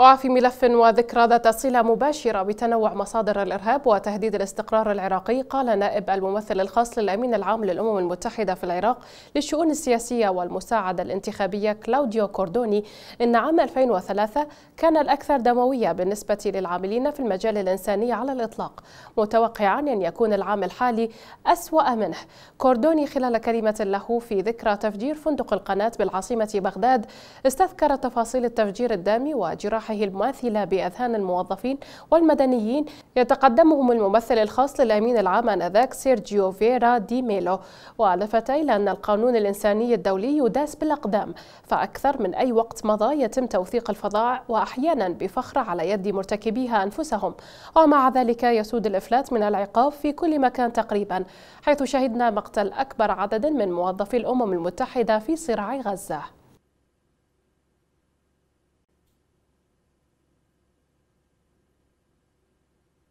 وفي ملف وذكرى ذات صلة مباشرة بتنوع مصادر الإرهاب وتهديد الاستقرار العراقي قال نائب الممثل الخاص للأمين العام للأمم المتحدة في العراق للشؤون السياسية والمساعدة الانتخابية كلاوديو كوردوني إن عام 2003 كان الأكثر دموية بالنسبة للعاملين في المجال الإنساني على الإطلاق متوقعا أن يكون العام الحالي أسوأ منه كوردوني خلال كلمة له في ذكرى تفجير فندق القناة بالعاصمة بغداد استذكر تفاصيل التفجير الدامي وجراح طموحه الماثلة بأذهان الموظفين والمدنيين يتقدمهم الممثل الخاص للأمين العام آنذاك سيرجيو فيرا دي ميلو ولفت إلى أن القانون الإنساني الدولي يداس بالأقدام فأكثر من أي وقت مضى يتم توثيق الفضاء وأحيانا بفخر على يد مرتكبيها أنفسهم ومع ذلك يسود الإفلات من العقاب في كل مكان تقريبا حيث شهدنا مقتل أكبر عدد من موظفي الأمم المتحدة في صراع غزة